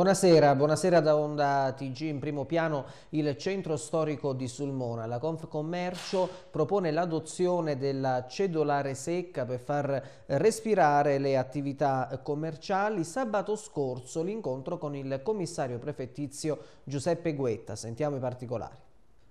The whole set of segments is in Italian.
Buonasera, buonasera da Onda TG. In primo piano il centro storico di Sulmona. La Confcommercio propone l'adozione della cedolare secca per far respirare le attività commerciali. Sabato scorso l'incontro con il commissario prefettizio Giuseppe Guetta. Sentiamo i particolari.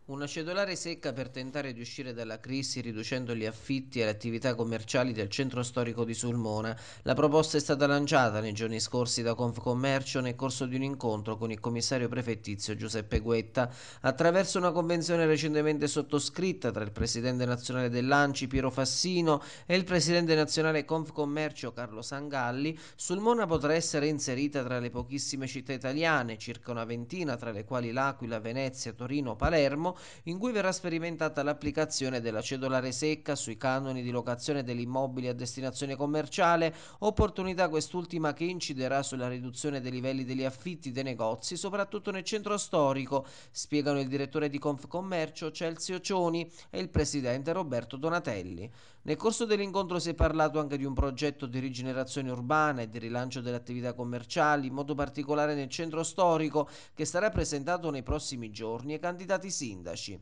Una cedolare secca per tentare di uscire dalla crisi riducendo gli affitti e le attività commerciali del centro storico di Sulmona. La proposta è stata lanciata nei giorni scorsi da Confcommercio nel corso di un incontro con il commissario prefettizio Giuseppe Guetta. Attraverso una convenzione recentemente sottoscritta tra il presidente nazionale dell'Anci Piero Fassino e il presidente nazionale Confcommercio Carlo Sangalli, Sulmona potrà essere inserita tra le pochissime città italiane, circa una ventina tra le quali L'Aquila, Venezia, Torino, Palermo, in cui verrà sperimentata l'applicazione della cedolare secca sui canoni di locazione degli immobili a destinazione commerciale, opportunità quest'ultima che inciderà sulla riduzione dei livelli degli affitti dei negozi, soprattutto nel centro storico, spiegano il direttore di Confcommercio Celzio Cioni e il presidente Roberto Donatelli. Nel corso dell'incontro si è parlato anche di un progetto di rigenerazione urbana e di rilancio delle attività commerciali, in modo particolare nel centro storico, che sarà presentato nei prossimi giorni ai candidati sindaci. da China.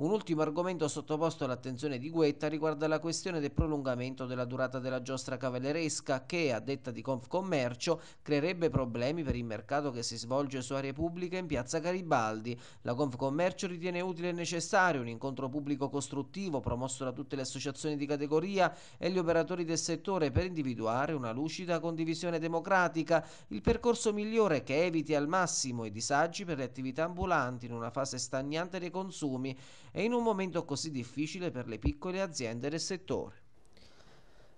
Un ultimo argomento sottoposto all'attenzione di Guetta riguarda la questione del prolungamento della durata della giostra cavalleresca che, a detta di Confcommercio, creerebbe problemi per il mercato che si svolge su aree pubbliche in piazza Garibaldi. La Confcommercio ritiene utile e necessario un incontro pubblico costruttivo promosso da tutte le associazioni di categoria e gli operatori del settore per individuare una lucida condivisione democratica, il percorso migliore che eviti al massimo i disagi per le attività ambulanti in una fase stagnante dei consumi e in un momento così difficile per le piccole aziende del settore.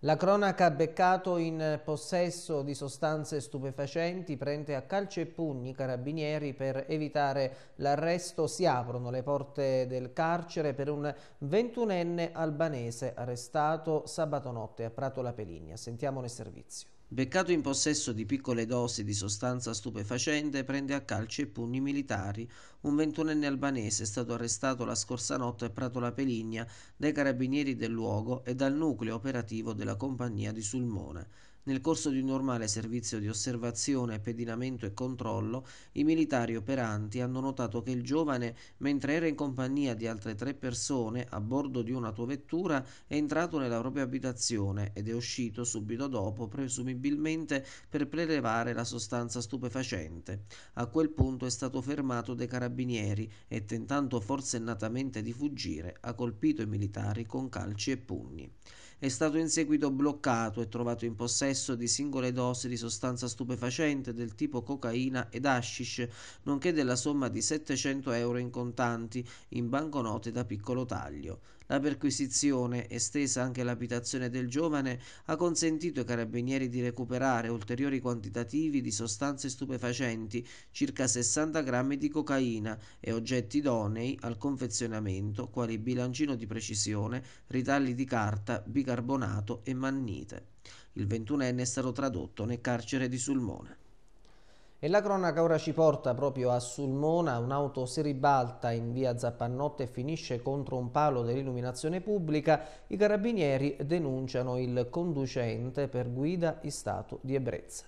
La cronaca beccato in possesso di sostanze stupefacenti, prende a calci e pugni i carabinieri per evitare l'arresto. Si aprono le porte del carcere per un 21enne albanese arrestato sabato notte a Prato La Peligna. Sentiamo nel servizio. Beccato in possesso di piccole dosi di sostanza stupefacente, prende a calci e pugni militari. Un ventunenne albanese è stato arrestato la scorsa notte a Prato La Peligna dai carabinieri del luogo e dal nucleo operativo della compagnia di Sulmone. Nel corso di un normale servizio di osservazione, pedinamento e controllo, i militari operanti hanno notato che il giovane, mentre era in compagnia di altre tre persone a bordo di un'autovettura, è entrato nella propria abitazione ed è uscito subito dopo, presumibilmente per prelevare la sostanza stupefacente. A quel punto è stato fermato dai carabinieri e, tentando forsennatamente di fuggire, ha colpito i militari con calci e pugni è stato in seguito bloccato e trovato in possesso di singole dosi di sostanza stupefacente del tipo cocaina ed hashish, nonché della somma di 700 euro in contanti in banconote da piccolo taglio. La perquisizione, estesa anche all'abitazione del giovane, ha consentito ai carabinieri di recuperare ulteriori quantitativi di sostanze stupefacenti, circa 60 grammi di cocaina e oggetti idonei al confezionamento, quali bilancino di precisione, ritagli di carta, bicarbonato e mannite. Il ventunenne è stato tradotto nel carcere di Sulmone. E la cronaca ora ci porta proprio a Sulmona, un'auto si ribalta in via Zappannotte e finisce contro un palo dell'illuminazione pubblica, i carabinieri denunciano il conducente per guida in stato di ebbrezza.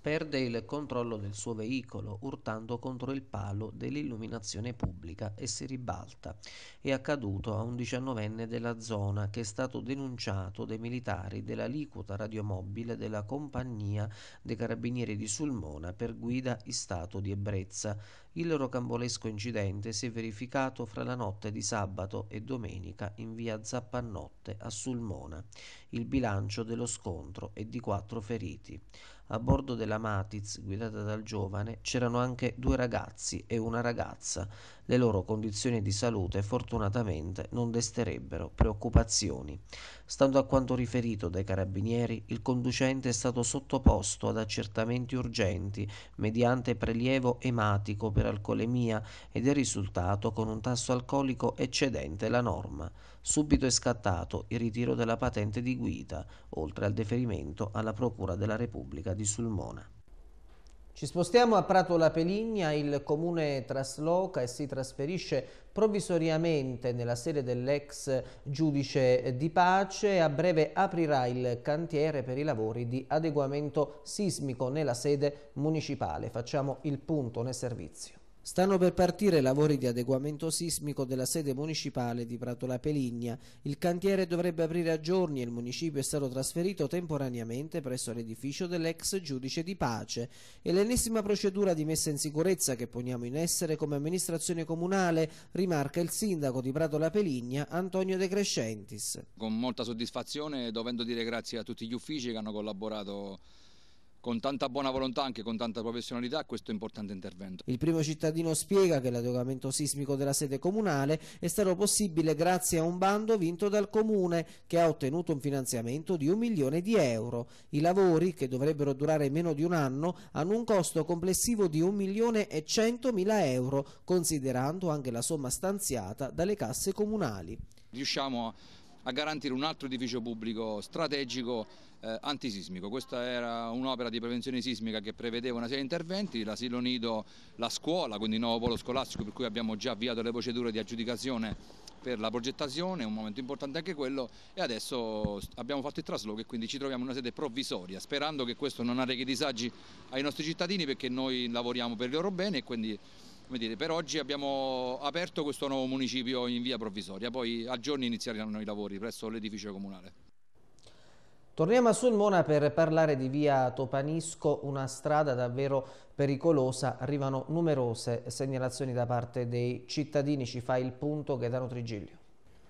Perde il controllo del suo veicolo urtando contro il palo dell'illuminazione pubblica e si ribalta. È accaduto a un diciannovenne della zona che è stato denunciato dai militari dell'aliquota radiomobile della compagnia dei carabinieri di Sulmona per guida in stato di ebbrezza. Il rocambolesco incidente si è verificato fra la notte di sabato e domenica in via Zappannotte a Sulmona. Il bilancio dello scontro è di quattro feriti. A bordo della Matiz, guidata dal giovane, c'erano anche due ragazzi e una ragazza, le loro condizioni di salute fortunatamente non desterebbero preoccupazioni. Stando a quanto riferito dai carabinieri, il conducente è stato sottoposto ad accertamenti urgenti mediante prelievo ematico per alcolemia ed è risultato con un tasso alcolico eccedente la norma. Subito è scattato il ritiro della patente di guida, oltre al deferimento alla Procura della Repubblica di Sulmona. Ci spostiamo a Prato La Peligna, il comune trasloca e si trasferisce provvisoriamente nella sede dell'ex giudice di pace a breve aprirà il cantiere per i lavori di adeguamento sismico nella sede municipale. Facciamo il punto nel servizio. Stanno per partire lavori di adeguamento sismico della sede municipale di Pratola Peligna. Il cantiere dovrebbe aprire a giorni e il municipio è stato trasferito temporaneamente presso l'edificio dell'ex giudice di pace. E l'ennesima procedura di messa in sicurezza che poniamo in essere come amministrazione comunale, rimarca il sindaco di Pratola Peligna, Antonio De Crescentis. Con molta soddisfazione, dovendo dire grazie a tutti gli uffici che hanno collaborato con tanta buona volontà, anche con tanta professionalità, questo importante intervento. Il primo cittadino spiega che l'adeguamento sismico della sede comunale è stato possibile grazie a un bando vinto dal comune che ha ottenuto un finanziamento di un milione di euro. I lavori, che dovrebbero durare meno di un anno, hanno un costo complessivo di un milione e centomila euro, considerando anche la somma stanziata dalle casse comunali. Riusciamo a a garantire un altro edificio pubblico strategico eh, antisismico. Questa era un'opera di prevenzione sismica che prevedeva una serie di interventi, l'asilo nido, la scuola, quindi il nuovo polo scolastico per cui abbiamo già avviato le procedure di aggiudicazione per la progettazione, un momento importante anche quello e adesso abbiamo fatto il trasloco e quindi ci troviamo in una sede provvisoria sperando che questo non arrechi disagi ai nostri cittadini perché noi lavoriamo per il loro bene e quindi come dire, per oggi abbiamo aperto questo nuovo municipio in via provvisoria, poi a giorni inizieranno i lavori presso l'edificio comunale. Torniamo a Sulmona per parlare di via Topanisco, una strada davvero pericolosa. Arrivano numerose segnalazioni da parte dei cittadini, ci fa il punto Gaetano Trigiglio.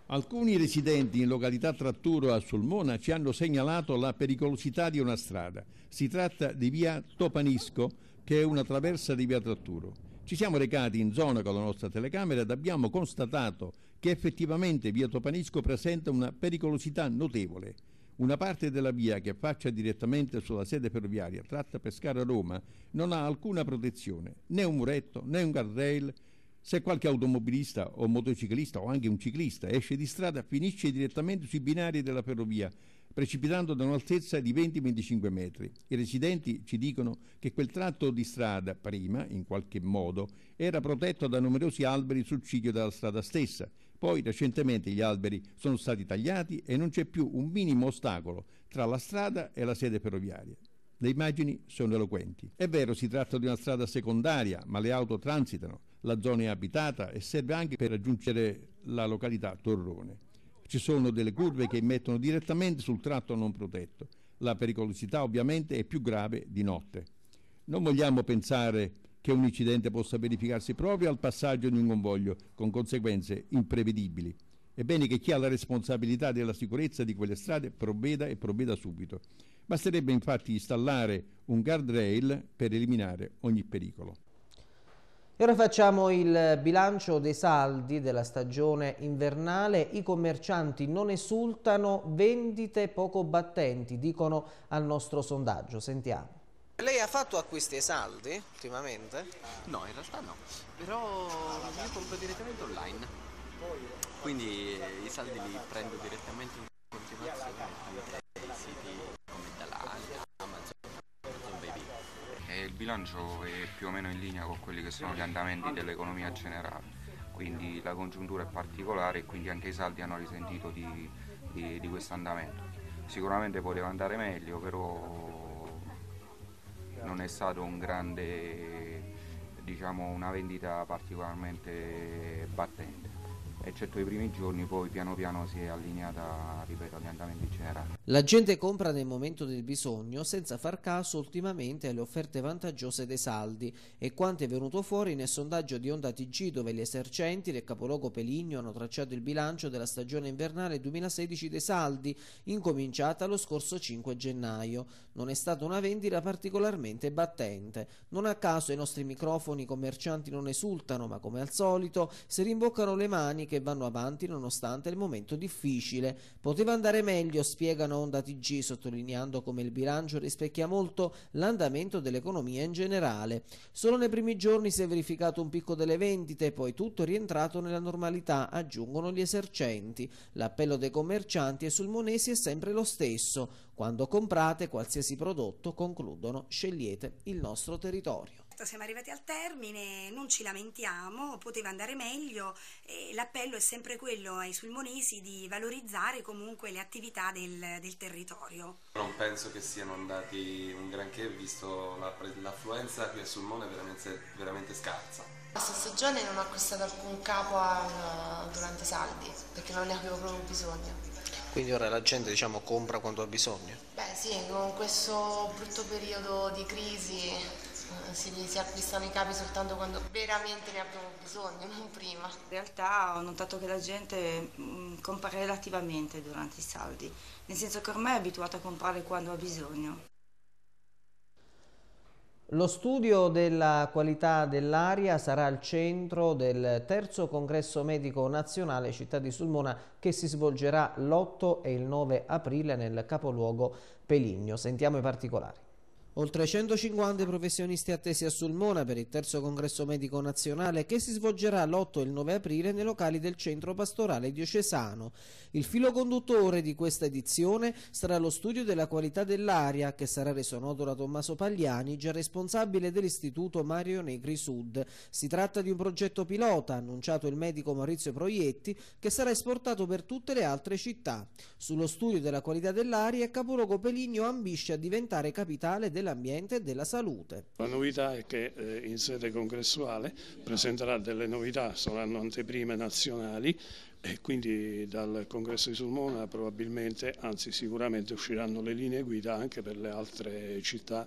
Alcuni residenti in località Tratturo a Sulmona ci hanno segnalato la pericolosità di una strada. Si tratta di via Topanisco, che è una traversa di via Tratturo. Ci siamo recati in zona con la nostra telecamera ed abbiamo constatato che effettivamente via Topanisco presenta una pericolosità notevole. Una parte della via che affaccia direttamente sulla sede ferroviaria tratta Pescara-Roma non ha alcuna protezione, né un muretto né un guardrail. Se qualche automobilista o motociclista o anche un ciclista esce di strada finisce direttamente sui binari della ferrovia precipitando da un'altezza di 20-25 metri. I residenti ci dicono che quel tratto di strada, prima, in qualche modo, era protetto da numerosi alberi sul ciglio della strada stessa. Poi recentemente gli alberi sono stati tagliati e non c'è più un minimo ostacolo tra la strada e la sede ferroviaria. Le immagini sono eloquenti. È vero, si tratta di una strada secondaria, ma le auto transitano, la zona è abitata e serve anche per raggiungere la località Torrone. Ci sono delle curve che immettono direttamente sul tratto non protetto. La pericolosità ovviamente è più grave di notte. Non vogliamo pensare che un incidente possa verificarsi proprio al passaggio di un convoglio, con conseguenze imprevedibili. È bene che chi ha la responsabilità della sicurezza di quelle strade provveda e provveda subito. Basterebbe infatti installare un guardrail per eliminare ogni pericolo. E ora facciamo il bilancio dei saldi della stagione invernale. I commercianti non esultano, vendite poco battenti, dicono al nostro sondaggio. Sentiamo. Lei ha fatto acquisti ai saldi ultimamente? No, in realtà no, però io compro direttamente online, quindi i saldi li prendo direttamente in continuazione tramite i siti bilancio è più o meno in linea con quelli che sono gli andamenti dell'economia generale, quindi la congiuntura è particolare e quindi anche i saldi hanno risentito di, di, di questo andamento. Sicuramente poteva andare meglio, però non è stato un grande, diciamo, una vendita particolarmente battente eccetto i primi giorni, poi piano piano si è allineata, ripeto, agli andamenti generali. La gente compra nel momento del bisogno senza far caso ultimamente alle offerte vantaggiose dei saldi e quanto è venuto fuori nel sondaggio di Onda TG dove gli esercenti del capoluogo Peligno hanno tracciato il bilancio della stagione invernale 2016 dei saldi, incominciata lo scorso 5 gennaio. Non è stata una vendita particolarmente battente. Non a caso i nostri microfoni commercianti non esultano, ma come al solito si rimboccano le maniche che vanno avanti nonostante il momento difficile. Poteva andare meglio, spiegano Onda TG, sottolineando come il bilancio rispecchia molto l'andamento dell'economia in generale. Solo nei primi giorni si è verificato un picco delle vendite, poi tutto è rientrato nella normalità, aggiungono gli esercenti. L'appello dei commercianti e sul Monesi è sempre lo stesso. Quando comprate qualsiasi prodotto, concludono, scegliete il nostro territorio certo siamo arrivati al termine, non ci lamentiamo, poteva andare meglio e l'appello è sempre quello ai sulmonesi di valorizzare comunque le attività del, del territorio. Non penso che siano andati un granché visto l'affluenza qui a Sulmone è veramente, veramente scarsa. La stessa stagione non ho acquistato alcun capo a, durante i saldi perché non ne avevo proprio bisogno. Quindi ora la gente diciamo, compra quanto ha bisogno? Beh sì, con questo brutto periodo di crisi eh, si, si, acquistano i capi soltanto quando veramente ne abbiamo bisogno, non prima. In realtà ho notato che la gente mh, mm, compra relativamente durante i saldi, nel senso che ormai è abituata a comprare quando ha bisogno. Lo studio della qualità dell'aria sarà al centro del terzo congresso medico nazionale Città di Sulmona che si svolgerà l'8 e il 9 aprile nel capoluogo Peligno. Sentiamo i particolari. Oltre 150 professionisti attesi a Sulmona per il terzo congresso medico nazionale che si svolgerà l'8 e il 9 aprile nei locali del centro pastorale diocesano. Il filo conduttore di questa edizione sarà lo studio della qualità dell'aria che sarà reso noto da Tommaso Pagliani, già responsabile dell'istituto Mario Negri Sud. Si tratta di un progetto pilota, annunciato il medico Maurizio Proietti, che sarà esportato per tutte le altre città. Sullo studio della qualità dell'aria, Capoluogo Peligno ambisce a diventare capitale della dell'ambiente e della salute. La novità è che eh, in sede congressuale presenterà delle novità, saranno anteprime nazionali e quindi dal congresso di Sulmona probabilmente, anzi sicuramente usciranno le linee guida anche per le altre città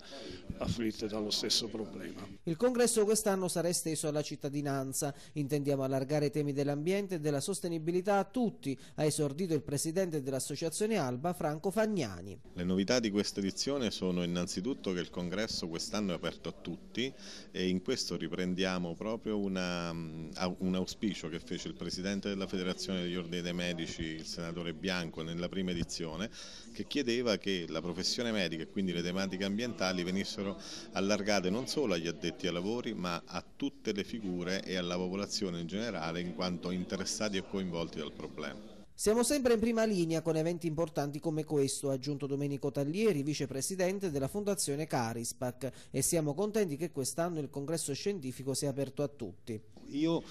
afflitte dallo stesso problema. Il congresso quest'anno sarà esteso alla cittadinanza, intendiamo allargare i temi dell'ambiente e della sostenibilità a tutti, ha esordito il presidente dell'associazione Alba Franco Fagnani. Le novità di questa edizione sono innanzitutto che il congresso quest'anno è aperto a tutti e in questo riprendiamo proprio una, mm, un auspicio che fece il presidente della federazione Associazione degli Ordini dei Medici, il senatore Bianco, nella prima edizione, che chiedeva che la professione medica e quindi le tematiche ambientali venissero allargate non solo agli addetti ai lavori, ma a tutte le figure e alla popolazione in generale in quanto interessati e coinvolti dal problema. Siamo sempre in prima linea con eventi importanti come questo, ha aggiunto Domenico Taglieri, vicepresidente della Fondazione Carispac, e siamo contenti che quest'anno il congresso scientifico sia aperto a tutti. Io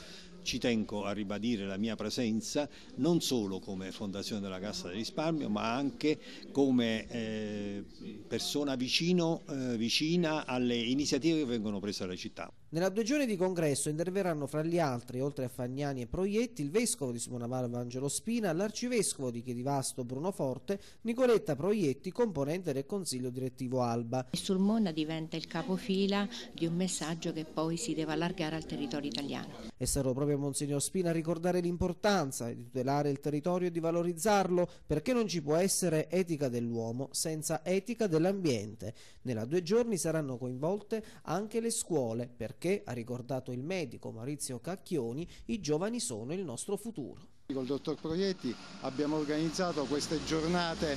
ci tengo a ribadire la mia presenza non solo come Fondazione della Cassa del Risparmio ma anche come eh, persona vicino, eh, vicina alle iniziative che vengono prese dalla città. Nella due giorni di congresso interverranno fra gli altri, oltre a Fagnani e Proietti, il vescovo di Simona Simonavaro Angelo Spina, l'arcivescovo di Chiedivasto Bruno Forte, Nicoletta Proietti, componente del consiglio direttivo Alba. Il Sulmona diventa il capofila di un messaggio che poi si deve allargare al territorio italiano. E sarò proprio Monsignor Spina a ricordare l'importanza di tutelare il territorio e di valorizzarlo, perché non ci può essere etica dell'uomo senza etica dell'ambiente. Nella due giorni saranno coinvolte anche le scuole, perché perché, ha ricordato il medico Maurizio Cacchioni, i giovani sono il nostro futuro. Con il dottor Proietti abbiamo organizzato queste giornate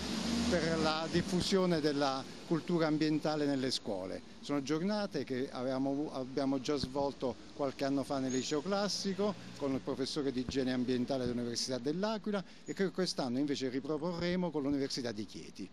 per la diffusione della cultura ambientale nelle scuole. Sono giornate che avevamo, abbiamo già svolto qualche anno fa nel liceo classico con il professore di igiene ambientale dell'Università dell'Aquila e che quest'anno invece riproporremo con l'Università di Chieti.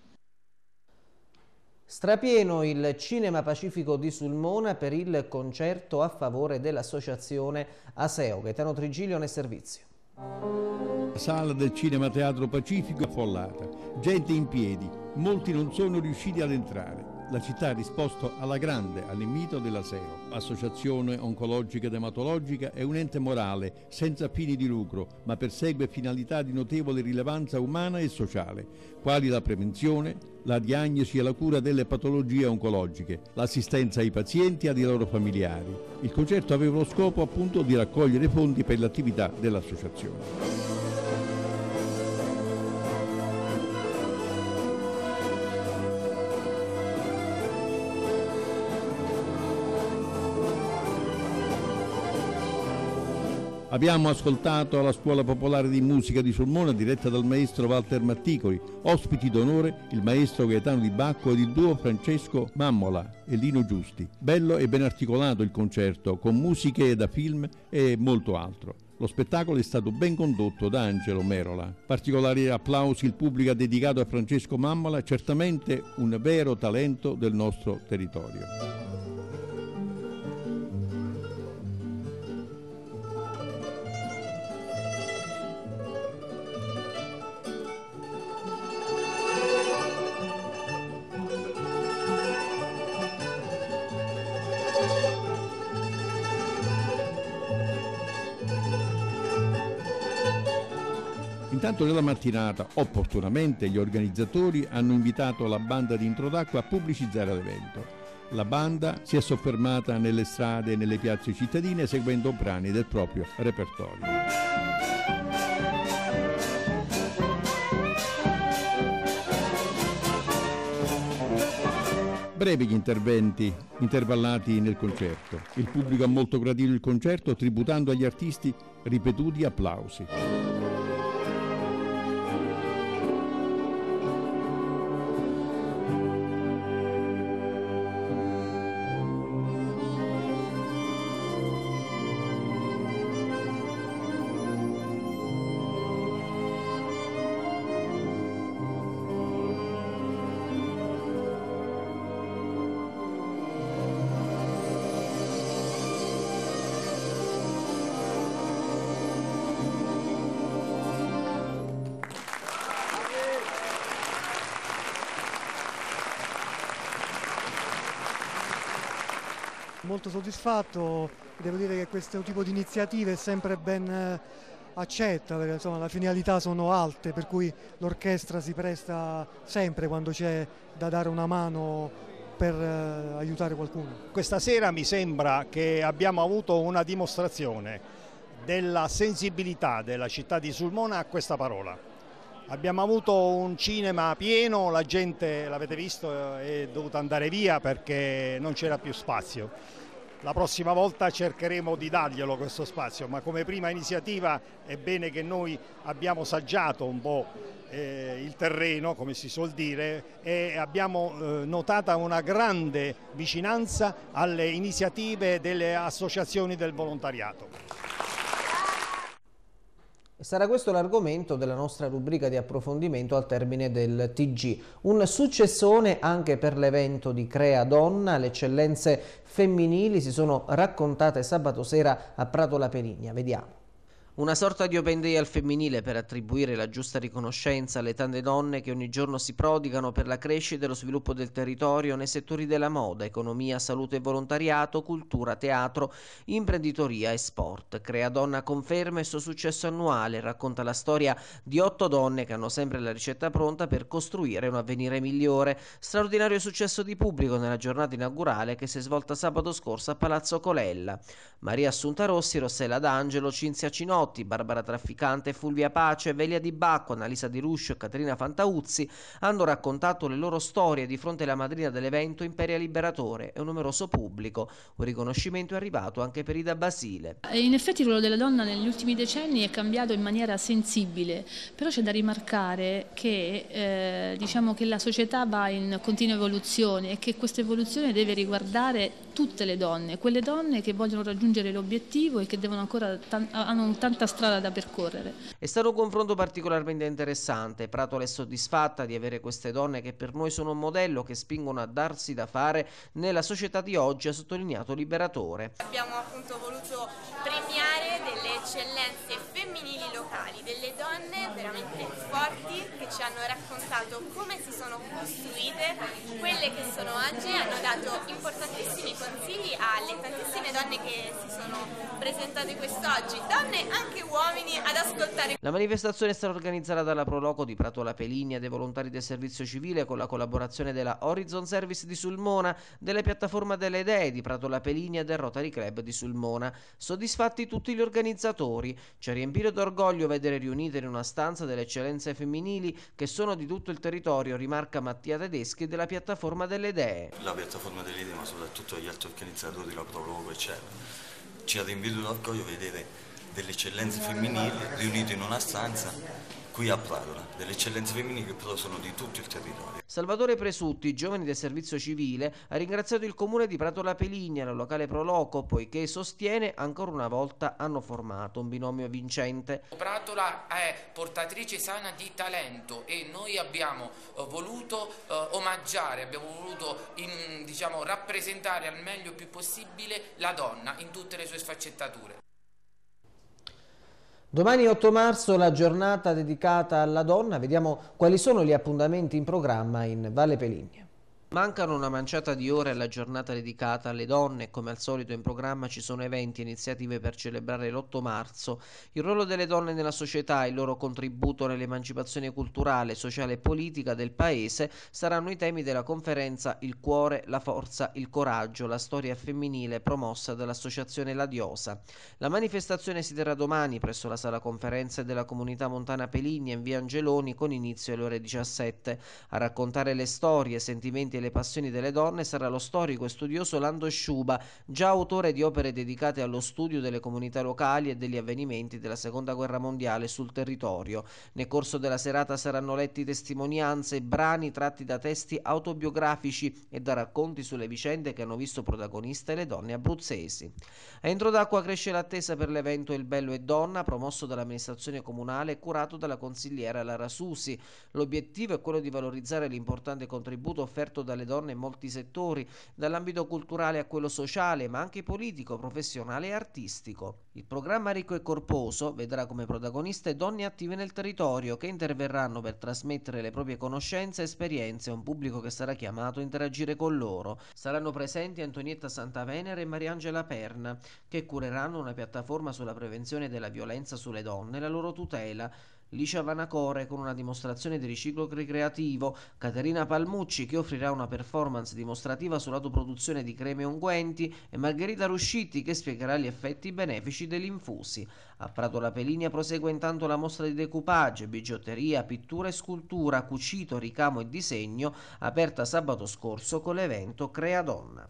Strapieno il Cinema Pacifico di Sulmona per il concerto a favore dell'associazione ASEO. Gaetano Trigilio nel servizio. La sala del Cinema Teatro Pacifico è affollata, gente in piedi, molti non sono riusciti ad entrare la città ha risposto alla grande all'invito della SEO, Associazione Oncologica ed Ematologica, è un ente morale, senza fini di lucro, ma persegue finalità di notevole rilevanza umana e sociale, quali la prevenzione, la diagnosi e la cura delle patologie oncologiche, l'assistenza ai pazienti e ai loro familiari. Il concerto aveva lo scopo appunto di raccogliere fondi per l'attività dell'associazione. Abbiamo ascoltato la Scuola Popolare di Musica di Sulmona diretta dal maestro Walter Matticoli, ospiti d'onore il maestro Gaetano Di Bacco ed il duo Francesco Mammola e Lino Giusti. Bello e ben articolato il concerto, con musiche da film e molto altro. Lo spettacolo è stato ben condotto da Angelo Merola. Particolari applausi il pubblico ha dedicato a Francesco Mammola, certamente un vero talento del nostro territorio. Intanto nella mattinata, opportunamente, gli organizzatori hanno invitato la banda di Introdacqua a pubblicizzare l'evento. La banda si è soffermata nelle strade e nelle piazze cittadine seguendo brani del proprio repertorio. brevi gli interventi intervallati nel concerto. Il pubblico ha molto gradito il concerto tributando agli artisti ripetuti applausi. soddisfatto devo dire che questo tipo di iniziative è sempre ben eh, accetta perché insomma, le finalità sono alte per cui l'orchestra si presta sempre quando c'è da dare una mano per eh, aiutare qualcuno. Questa sera mi sembra che abbiamo avuto una dimostrazione della sensibilità della città di Sulmona a questa parola. Abbiamo avuto un cinema pieno, la gente, l'avete visto, eh, è dovuta andare via perché non c'era più spazio la prossima volta cercheremo di darglielo questo spazio, ma come prima iniziativa è bene che noi abbiamo saggiato un po' eh, il terreno, come si suol dire, e abbiamo eh, notata una grande vicinanza alle iniziative delle associazioni del volontariato sarà questo l'argomento della nostra rubrica di approfondimento al termine del TG. Un successone anche per l'evento di Crea Donna, le eccellenze femminili si sono raccontate sabato sera a Prato La Perigna. Vediamo. Una sorta di open day al femminile per attribuire la giusta riconoscenza alle tante donne che ogni giorno si prodigano per la crescita e lo sviluppo del territorio nei settori della moda, economia, salute e volontariato, cultura, teatro, imprenditoria e sport. Crea Donna conferma il suo successo annuale, racconta la storia di otto donne che hanno sempre la ricetta pronta per costruire un avvenire migliore. Straordinario successo di pubblico nella giornata inaugurale che si è svolta sabato scorso a Palazzo Colella. Maria Assunta Rossi, Rossella D'Angelo, Cinzia Cinotto, Giovanotti, Barbara Trafficante, Fulvia Pace, Velia Di Bacco, Annalisa Di Ruscio e Caterina Fantauzzi hanno raccontato le loro storie di fronte alla madrina dell'evento Imperia Liberatore e un numeroso pubblico, un riconoscimento è arrivato anche per Ida Basile. In effetti il ruolo della donna negli ultimi decenni è cambiato in maniera sensibile, però c'è da rimarcare che, eh, diciamo che la società va in continua evoluzione e che questa evoluzione deve riguardare tutte le donne, quelle donne che vogliono raggiungere l'obiettivo e che ancora, hanno tanta strada da percorrere. È stato un confronto particolarmente interessante. Pratola è soddisfatta di avere queste donne che per noi sono un modello che spingono a darsi da fare nella società di oggi, ha sottolineato Liberatore. Abbiamo appunto voluto premiare delle eccellenze femminili locali, delle donne veramente forti ci hanno raccontato come si sono costruite quelle che sono oggi, hanno dato importantissimi consigli alle tantissime donne che si sono presentate quest'oggi, donne e anche uomini ad ascoltare. La manifestazione è stata organizzata dalla Proloco di Prato La Peligna dei volontari del servizio civile con la collaborazione della Horizon Service di Sulmona, della piattaforma delle idee di Prato La Peligna e del Rotary Club di Sulmona. Soddisfatti tutti gli organizzatori. Ci riempire d'orgoglio vedere riunite in una stanza delle eccellenze femminili che sono di tutto il territorio, rimarca Mattia Tedeschi della piattaforma delle idee. La piattaforma delle idee, ma soprattutto gli altri organizzatori la provoco, eccetera. Ci ha rinvito d'orgoglio vedere delle eccellenze femminili riunite in una stanza qui a Parla, delle eccellenze femminili che però sono di tutto il territorio. Salvatore Presutti, giovane del servizio civile, ha ringraziato il comune di Pratola Peligna, la locale Proloco, poiché sostiene ancora una volta hanno formato un binomio vincente. Pratola è portatrice sana di talento e noi abbiamo eh, voluto eh, omaggiare, abbiamo voluto in, diciamo, rappresentare al meglio più possibile la donna in tutte le sue sfaccettature. Domani 8 marzo la giornata dedicata alla donna, vediamo quali sono gli appuntamenti in programma in Valle Peligna. Mancano una manciata di ore alla giornata dedicata alle donne e come al solito in programma ci sono eventi e iniziative per celebrare l'8 marzo, il ruolo delle donne nella società e il loro contributo nell'emancipazione culturale, sociale e politica del paese saranno i temi della conferenza Il cuore, la forza, il coraggio, la storia femminile promossa dall'associazione La Diosa. La manifestazione si terrà domani presso la sala conferenze della comunità montana Peligna in via Angeloni con inizio alle ore 17. A raccontare le storie, sentimenti e e le passioni delle donne sarà lo storico e studioso Lando Sciuba, già autore di opere dedicate allo studio delle comunità locali e degli avvenimenti della Seconda Guerra Mondiale sul territorio. Nel corso della serata saranno letti testimonianze e brani tratti da testi autobiografici e da racconti sulle vicende che hanno visto protagoniste le donne abruzzesi. A Entrodacqua cresce l'attesa per l'evento Il Bello e Donna, promosso dall'amministrazione comunale e curato dalla consigliera Lara Susi. L'obiettivo è quello di valorizzare l'importante contributo offerto da dalle donne in molti settori, dall'ambito culturale a quello sociale, ma anche politico, professionale e artistico. Il programma Ricco e Corposo vedrà come protagoniste donne attive nel territorio che interverranno per trasmettere le proprie conoscenze e esperienze a un pubblico che sarà chiamato a interagire con loro. Saranno presenti Antonietta Santavenere e Mariangela Perna, che cureranno una piattaforma sulla prevenzione della violenza sulle donne e la loro tutela Licia Vanacore con una dimostrazione di riciclo ricreativo, Caterina Palmucci che offrirà una performance dimostrativa sull'autoproduzione di creme unguenti e Margherita Ruscitti che spiegherà gli effetti benefici dell'infusi. A Prato La Pelinia prosegue intanto la mostra di decoupage, bigiotteria, pittura e scultura, cucito, ricamo e disegno, aperta sabato scorso con l'evento Crea Donna.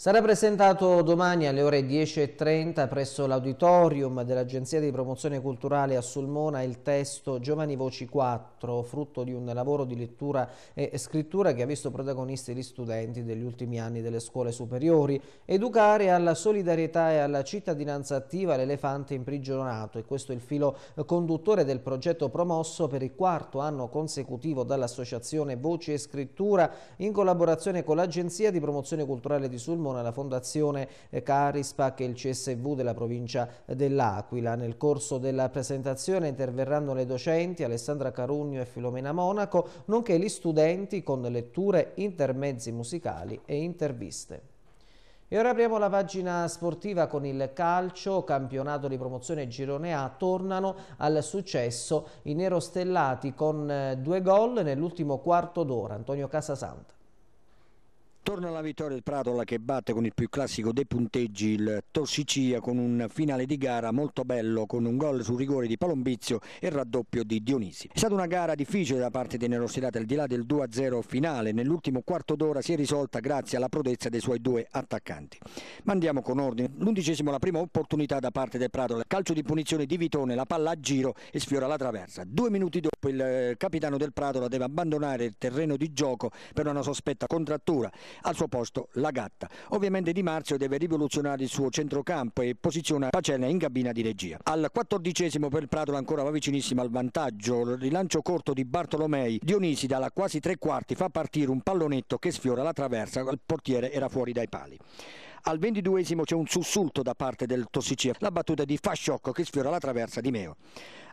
Sarà presentato domani alle ore 10.30 presso l'auditorium dell'Agenzia di Promozione Culturale a Sulmona il testo Giovani Voci 4, frutto di un lavoro di lettura e scrittura che ha visto protagonisti gli studenti degli ultimi anni delle scuole superiori. Educare alla solidarietà e alla cittadinanza attiva l'elefante imprigionato e questo è il filo conduttore del progetto promosso per il quarto anno consecutivo dall'Associazione Voci e Scrittura in collaborazione con l'Agenzia di Promozione Culturale di Sulmona Sulmona, la Fondazione eh, Carispac e il CSV della provincia dell'Aquila. Nel corso della presentazione interverranno le docenti Alessandra Carugno e Filomena Monaco, nonché gli studenti con letture, intermezzi musicali e interviste. E ora apriamo la pagina sportiva con il calcio, campionato di promozione Girone A, tornano al successo i nerostellati con eh, due gol nell'ultimo quarto d'ora, Antonio Casasanta. Torna la vittoria il Pratola che batte con il più classico dei punteggi il Tossicia con un finale di gara molto bello con un gol sul rigore di Palombizio e il raddoppio di Dionisi. È stata una gara difficile da parte dei nerosserati al di là del 2-0 finale, nell'ultimo quarto d'ora si è risolta grazie alla prodezza dei suoi due attaccanti. Ma andiamo con ordine, l'undicesimo la prima opportunità da parte del Pratola, calcio di punizione di Vitone, la palla a giro e sfiora la traversa. Due minuti dopo il eh, capitano del Pratola deve abbandonare il terreno di gioco per una sospetta contrattura al suo posto la gatta. Ovviamente Di Marzio deve rivoluzionare il suo centrocampo e posiziona Pacella in cabina di regia. Al quattordicesimo per Pratola ancora va vicinissimo al vantaggio, il rilancio corto di Bartolomei, Dionisi dalla quasi tre quarti fa partire un pallonetto che sfiora la traversa, il portiere era fuori dai pali. Al ventiduesimo c'è un sussulto da parte del Tossicia, la battuta di Fasciocco che sfiora la traversa di Meo.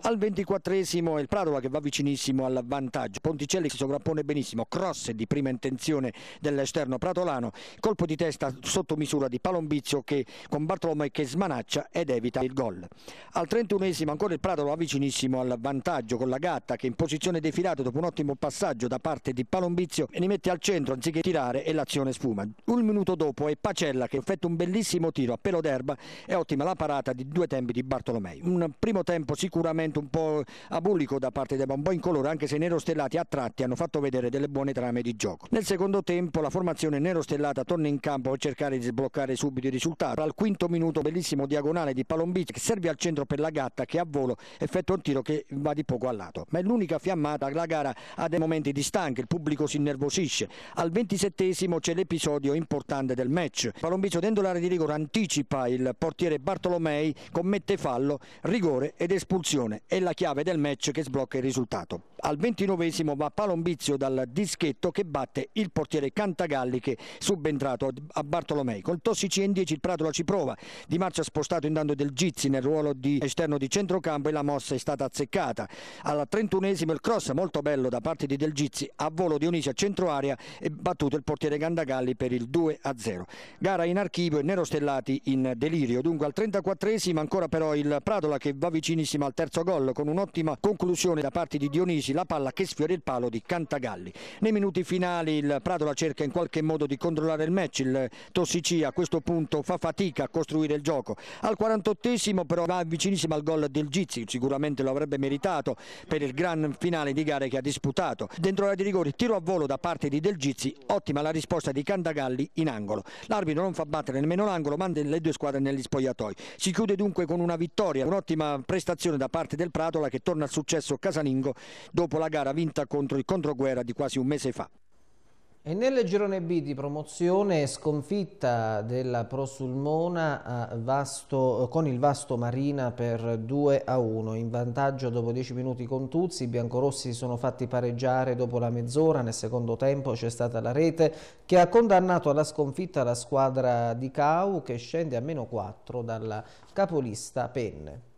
Al ventiquattresimo è il Pradova che va vicinissimo al vantaggio, Ponticelli si sovrappone benissimo, cross di prima intenzione dell'esterno pratolano, colpo di testa sotto misura di Palombizio che con Bartolome che smanaccia ed evita il gol. Al trentunesimo ancora il Pradova va vicinissimo al vantaggio con la Gatta che in posizione defilata dopo un ottimo passaggio da parte di Palombizio e ne mette al centro anziché tirare e l'azione sfuma. Un minuto dopo è Pacella che effetto un bellissimo tiro a pelo d'erba e ottima la parata di due tempi di Bartolomei. Un primo tempo sicuramente un po' abulico da parte dei Bombo in colore, anche se Nero Stellati a tratti hanno fatto vedere delle buone trame di gioco. Nel secondo tempo la formazione Nero Stellata torna in campo per cercare di sbloccare subito il risultato. Al quinto minuto bellissimo diagonale di Palombici che serve al centro per la gatta che a volo effettua un tiro che va di poco al lato. Ma è l'unica fiammata, la gara ha dei momenti di stanca, il pubblico si innervosisce. Al ventisettesimo c'è l'episodio importante del match. Palombici Cambicio dentro l'area di rigore anticipa il portiere Bartolomei, commette fallo, rigore ed espulsione. È la chiave del match che sblocca il risultato. Al ventinovesimo va Palombizio dal dischetto che batte il portiere Cantagalli che subentrato a Bartolomei. Col Tossici in 10 il Pratola ci prova, Di Marcia spostato in danno del Gizzi nel ruolo di esterno di centrocampo e la mossa è stata azzeccata. Al trentunesimo il cross molto bello da parte di Del Gizzi a volo Dionisi a centro e battuto il portiere Cantagalli per il 2 a 0. Gara in archivio e Nerostellati in delirio. Dunque al 34esimo ancora però il Pratola che va vicinissimo al terzo gol con un'ottima conclusione da parte di Dionisi la palla che sfiora il palo di Cantagalli. Nei minuti finali il Pradola cerca in qualche modo di controllare il match, il Tossici a questo punto fa fatica a costruire il gioco. Al 48esimo però va vicinissimo al gol del Gizzi, sicuramente lo avrebbe meritato per il gran finale di gare che ha disputato. Dentro l'area di rigore tiro a volo da parte di Del Gizzi, ottima la risposta di Cantagalli in angolo. L'arbitro non fa battere nemmeno l'angolo, manda le due squadre negli spogliatoi. Si chiude dunque con una vittoria, un'ottima prestazione da parte del Pratola che torna al successo casalingo dopo dopo la gara vinta contro il Controguerra di quasi un mese fa. E nel girone B di promozione sconfitta della Prosulmona eh, Vasto, eh, con il Vasto Marina per 2 a 1. In vantaggio dopo 10 minuti con Tuzzi, i biancorossi si sono fatti pareggiare dopo la mezz'ora. Nel secondo tempo c'è stata la rete che ha condannato alla sconfitta la squadra di Cau che scende a meno 4 dalla capolista Penne.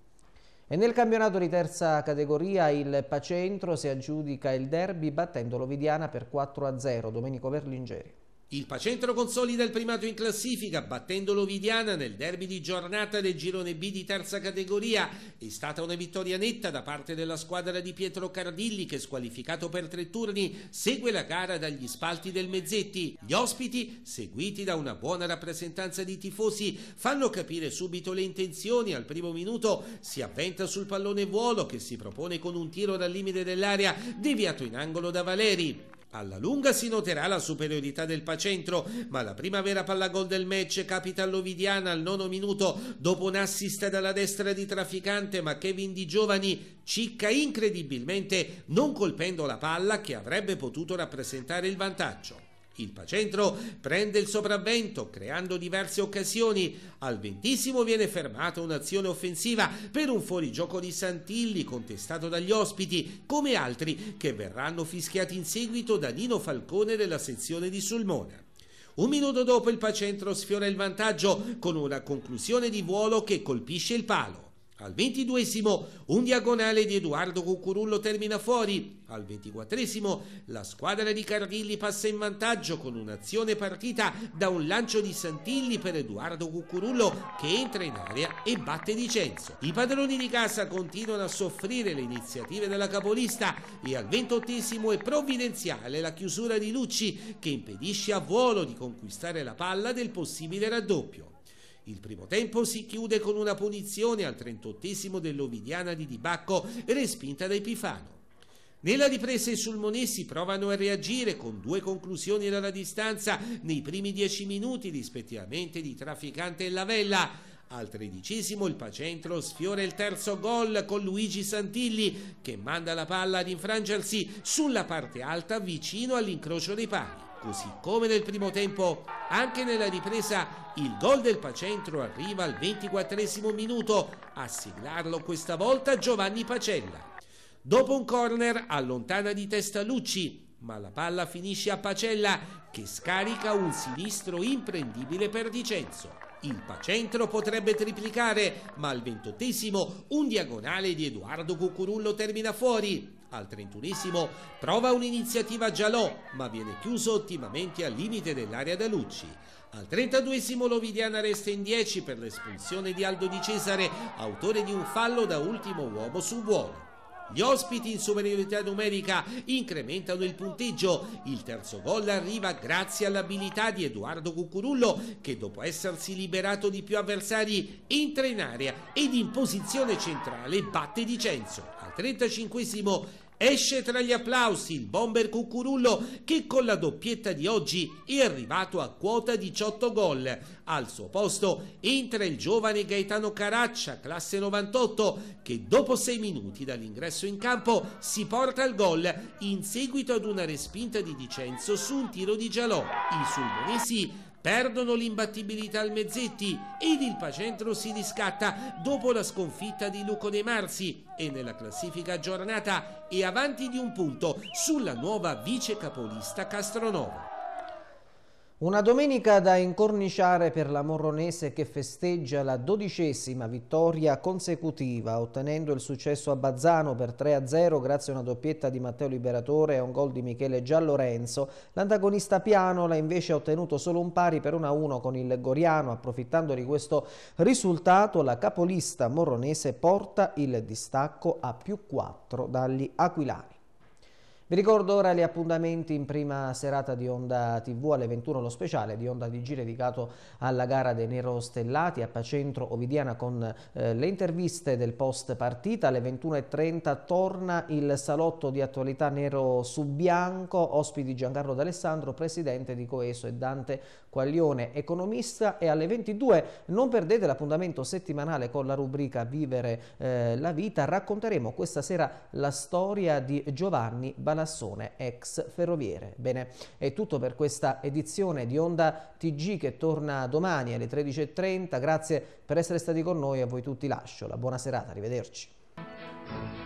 E nel campionato di terza categoria il Pacentro si aggiudica il derby battendo l'Ovidiana per 4-0, Domenico Verlingeri. Il Pacentro consolida il primato in classifica battendo l'Ovidiana nel derby di giornata del girone B di terza categoria. È stata una vittoria netta da parte della squadra di Pietro Cardilli che squalificato per tre turni segue la gara dagli spalti del Mezzetti. Gli ospiti, seguiti da una buona rappresentanza di tifosi, fanno capire subito le intenzioni. Al primo minuto si avventa sul pallone vuolo che si propone con un tiro dal limite dell'area deviato in angolo da Valeri. Alla lunga si noterà la superiorità del Pacentro, ma la prima vera palla gol del match capita all'Ovidiana al nono minuto dopo un assist dalla destra di Trafficante, ma Kevin Di Giovani cicca incredibilmente non colpendo la palla che avrebbe potuto rappresentare il vantaggio. Il Pacentro prende il sopravvento creando diverse occasioni. Al ventesimo viene fermata un'azione offensiva per un fuorigioco di Santilli contestato dagli ospiti, come altri che verranno fischiati in seguito da Nino Falcone della sezione di Sulmona. Un minuto dopo il Pacentro sfiora il vantaggio con una conclusione di volo che colpisce il palo. Al ventiduesimo un diagonale di Edoardo Cucurullo termina fuori. Al ventiquattresimo la squadra di Carrilli passa in vantaggio con un'azione partita da un lancio di Santilli per Edoardo Cucurullo che entra in area e batte Dicenzo. I padroni di casa continuano a soffrire le iniziative della capolista e al ventottesimo è provvidenziale la chiusura di Lucci che impedisce a Vuolo di conquistare la palla del possibile raddoppio. Il primo tempo si chiude con una punizione al 38 dell'Ovidiana di Dibacco, respinta da Epifano. Nella ripresa i Sulmonesi provano a reagire con due conclusioni dalla distanza nei primi dieci minuti rispettivamente di Trafficante e Lavella. Al tredicesimo il Pacentro sfiora il terzo gol con Luigi Santilli che manda la palla ad infrangersi sulla parte alta vicino all'incrocio dei pali. Così come nel primo tempo, anche nella ripresa il gol del Pacentro arriva al 24 minuto, a seglarlo questa volta Giovanni Pacella. Dopo un corner allontana di testa Lucci, ma la palla finisce a Pacella che scarica un sinistro imprendibile per Dicenzo. Il Pacentro potrebbe triplicare, ma al ventottesimo un diagonale di Edoardo Cucurullo termina fuori. Al trentunesimo prova un'iniziativa Gialò, ma viene chiuso ottimamente al limite dell'area da Lucci. Al 32 l'Ovidiana resta in 10 per l'espulsione di Aldo Di Cesare, autore di un fallo da ultimo uomo su buono. Gli ospiti in superiorità numerica incrementano il punteggio. Il terzo gol arriva grazie all'abilità di Edoardo Cucurullo che dopo essersi liberato di più avversari entra in area ed in posizione centrale batte Di Censo. 35 esce tra gli applausi il bomber Cucurullo che con la doppietta di oggi è arrivato a quota 18 gol. Al suo posto entra il giovane Gaetano Caraccia, classe 98, che dopo 6 minuti dall'ingresso in campo si porta al gol in seguito ad una respinta di Dicenzo su un tiro di Gialò. I sulmonesi Perdono l'imbattibilità al Mezzetti ed il Pacentro si riscatta dopo la sconfitta di Luco De Marsi e nella classifica aggiornata è avanti di un punto sulla nuova vice capolista Castronova. Una domenica da incorniciare per la Morronese che festeggia la dodicesima vittoria consecutiva, ottenendo il successo a Bazzano per 3-0 grazie a una doppietta di Matteo Liberatore e a un gol di Michele Giallorenzo. L'antagonista Pianola invece ha ottenuto solo un pari per 1-1 con il Goriano. Approfittando di questo risultato, la capolista morronese porta il distacco a più 4 dagli aquilani. Vi ricordo ora gli appuntamenti in prima serata di Onda TV alle 21 lo speciale di Onda di Gire dedicato alla gara dei Nero Stellati a Pacentro Ovidiana con eh, le interviste del post partita. Alle 21.30 torna il salotto di attualità Nero su Bianco, ospiti Giancarlo D'Alessandro, presidente di Coeso e Dante Quaglione, economista e alle 22 non perdete l'appuntamento settimanale con la rubrica Vivere eh, la vita. Racconteremo questa sera la storia di Giovanni Ballanzini Alassone, ex Ferroviere. Bene, è tutto per questa edizione di Onda TG che torna domani alle 13.30. Grazie per essere stati con noi, a voi tutti lascio. La buona serata, arrivederci.